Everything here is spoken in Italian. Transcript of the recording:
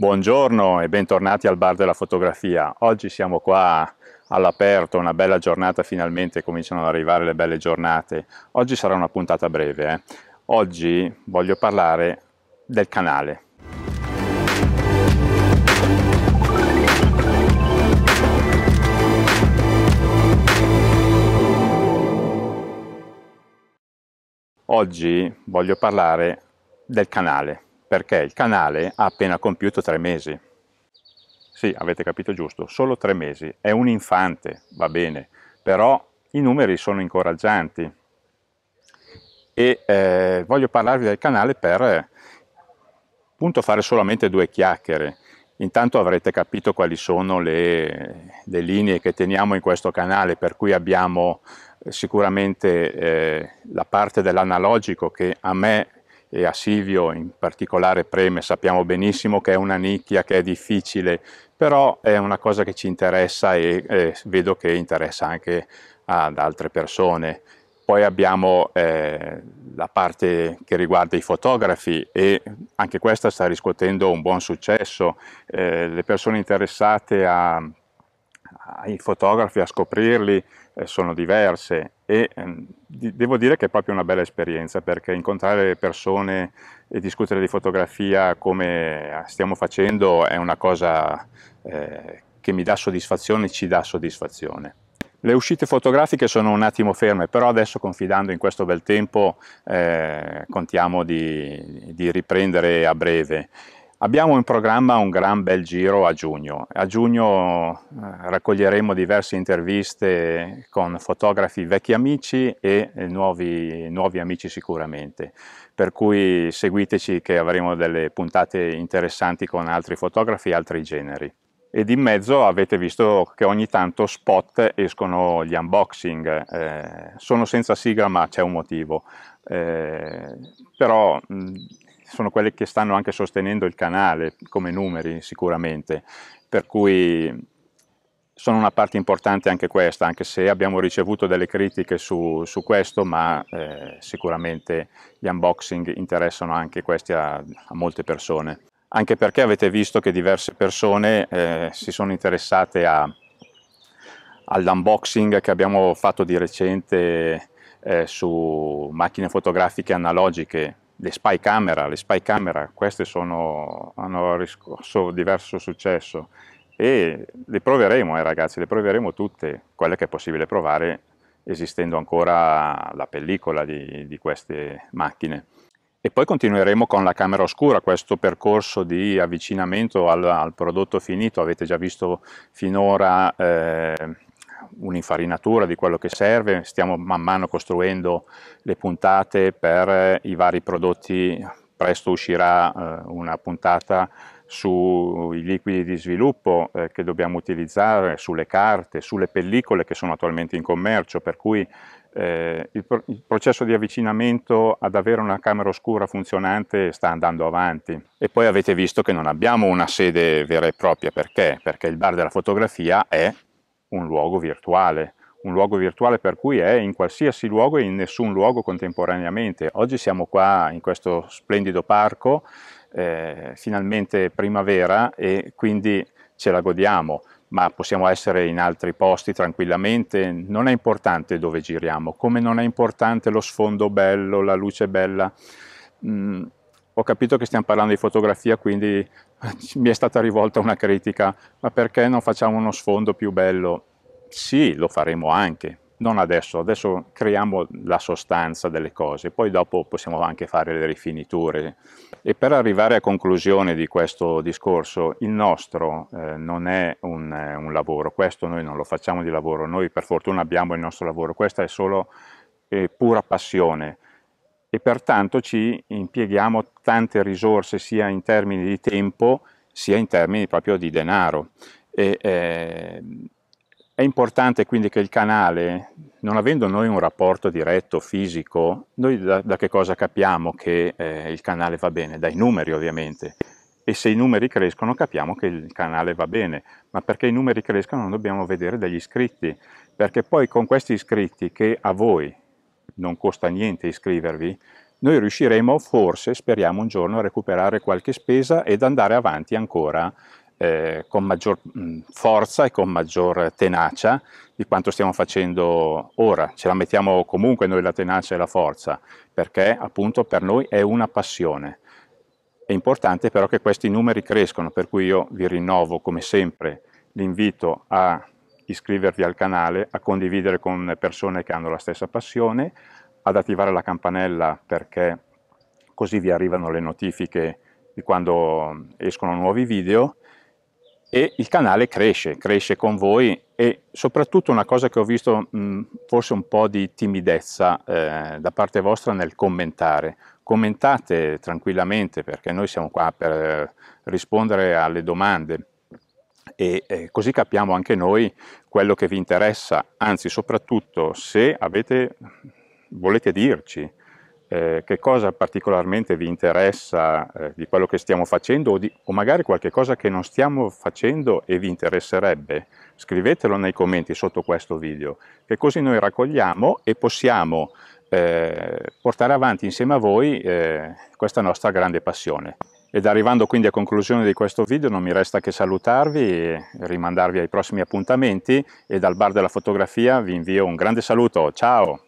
Buongiorno e bentornati al bar della fotografia. Oggi siamo qua all'aperto, una bella giornata finalmente, cominciano ad arrivare le belle giornate. Oggi sarà una puntata breve. Eh? Oggi voglio parlare del canale. Oggi voglio parlare del canale perché il canale ha appena compiuto tre mesi. Sì, avete capito giusto, solo tre mesi, è un infante, va bene, però i numeri sono incoraggianti. E eh, voglio parlarvi del canale per appunto fare solamente due chiacchiere. Intanto avrete capito quali sono le, le, linee che teniamo in questo canale, per cui abbiamo eh, sicuramente eh, la parte dell'analogico che a me e a Silvio in particolare preme, sappiamo benissimo che è una nicchia che è difficile, però è una cosa che ci interessa e eh, vedo che interessa anche ad altre persone. Poi abbiamo eh, la parte che riguarda i fotografi e anche questa sta riscuotendo un buon successo. Eh, le persone interessate a ai fotografi a scoprirli eh, sono diverse e ehm, devo dire che è proprio una bella esperienza perché incontrare persone e discutere di fotografia come eh, stiamo facendo è una cosa eh, che mi dà soddisfazione, ci dà soddisfazione. Le uscite fotografiche sono un attimo ferme, però adesso confidando in questo bel tempo eh, contiamo di, di riprendere a breve. Abbiamo in programma un gran bel giro a giugno. A giugno eh, raccoglieremo diverse interviste con fotografi vecchi amici e eh, nuovi, nuovi amici sicuramente. Per cui seguiteci che avremo delle puntate interessanti con altri fotografi e altri generi ed in mezzo avete visto che ogni tanto spot escono gli unboxing eh, sono senza sigla ma c'è un motivo eh, però mh, sono quelle che stanno anche sostenendo il canale come numeri sicuramente, per cui sono una parte importante anche questa, anche se abbiamo ricevuto delle critiche su, su questo, ma eh, sicuramente gli unboxing interessano anche questi a, a, molte persone. Anche perché avete visto che diverse persone eh, si sono interessate all'unboxing che abbiamo fatto di recente eh, su macchine fotografiche analogiche le spy camera, le spy camera, queste sono, hanno riscosso diverso successo e le proveremo eh, ragazzi, le proveremo tutte, quelle che è possibile provare esistendo ancora la pellicola di, di queste macchine. E poi continueremo con la camera oscura, questo percorso di avvicinamento al, al prodotto finito, avete già visto finora eh, un'infarinatura di quello che serve, stiamo man mano costruendo le puntate per eh, i vari prodotti, presto uscirà eh, una puntata sui liquidi di sviluppo eh, che dobbiamo utilizzare, sulle carte, sulle pellicole che sono attualmente in commercio, per cui eh, il, pro il, processo di avvicinamento ad avere una camera oscura funzionante sta andando avanti. E poi avete visto che non abbiamo una sede vera e propria, perché? Perché il bar della fotografia è un luogo virtuale, un luogo virtuale per cui è in qualsiasi luogo e in nessun luogo contemporaneamente. Oggi siamo qua in questo splendido parco, eh, finalmente primavera e quindi ce la godiamo, ma possiamo essere in altri posti tranquillamente, non è importante dove giriamo, come non è importante lo sfondo bello, la luce bella. Mm ho capito che stiamo parlando di fotografia, quindi mi è stata rivolta una critica, ma perché non facciamo uno sfondo più bello? Sì, lo faremo anche, non adesso, adesso creiamo la sostanza delle cose, poi dopo possiamo anche fare le rifiniture. E per arrivare a conclusione di questo discorso, il nostro eh, non è un, eh, un, lavoro, questo noi non lo facciamo di lavoro, noi per fortuna abbiamo il nostro lavoro, questa è solo eh, pura passione, e pertanto ci impieghiamo tante risorse sia in termini di tempo sia in termini proprio di denaro. E, eh, è importante quindi che il canale, non avendo noi un rapporto diretto fisico, noi da, da che cosa capiamo che eh, il canale va bene? Dai numeri ovviamente. E se i numeri crescono capiamo che il canale va bene, ma perché i numeri crescono dobbiamo vedere degli iscritti, perché poi con questi iscritti che a voi non costa niente iscrivervi, noi riusciremo forse, speriamo un giorno, a recuperare qualche spesa ed andare avanti ancora eh, con maggior mh, mm, forza e con maggior tenacia di quanto stiamo facendo ora. Ce la mettiamo comunque noi la tenacia e la forza, perché appunto per noi è una passione. È importante però che questi numeri crescono, per cui io vi rinnovo come sempre l'invito a iscrivervi al canale, a condividere con persone che hanno la stessa passione, ad attivare la campanella perché così vi arrivano le notifiche di quando escono nuovi video e il canale cresce, cresce con voi e soprattutto una cosa che ho visto mh, forse un po' di timidezza eh, da parte vostra nel commentare. Commentate tranquillamente perché noi siamo qua per eh, rispondere alle domande e eh, così capiamo anche noi quello che vi interessa, anzi soprattutto se avete, volete dirci eh, che cosa particolarmente vi interessa eh, di quello che stiamo facendo o, di, o, magari qualche cosa che non stiamo facendo e vi interesserebbe, scrivetelo nei commenti sotto questo video, che così noi raccogliamo e possiamo eh, portare avanti insieme a voi eh, questa nostra grande passione. Ed arrivando quindi a conclusione di questo video non mi resta che salutarvi e rimandarvi ai prossimi appuntamenti e dal bar della fotografia vi invio un grande saluto, ciao!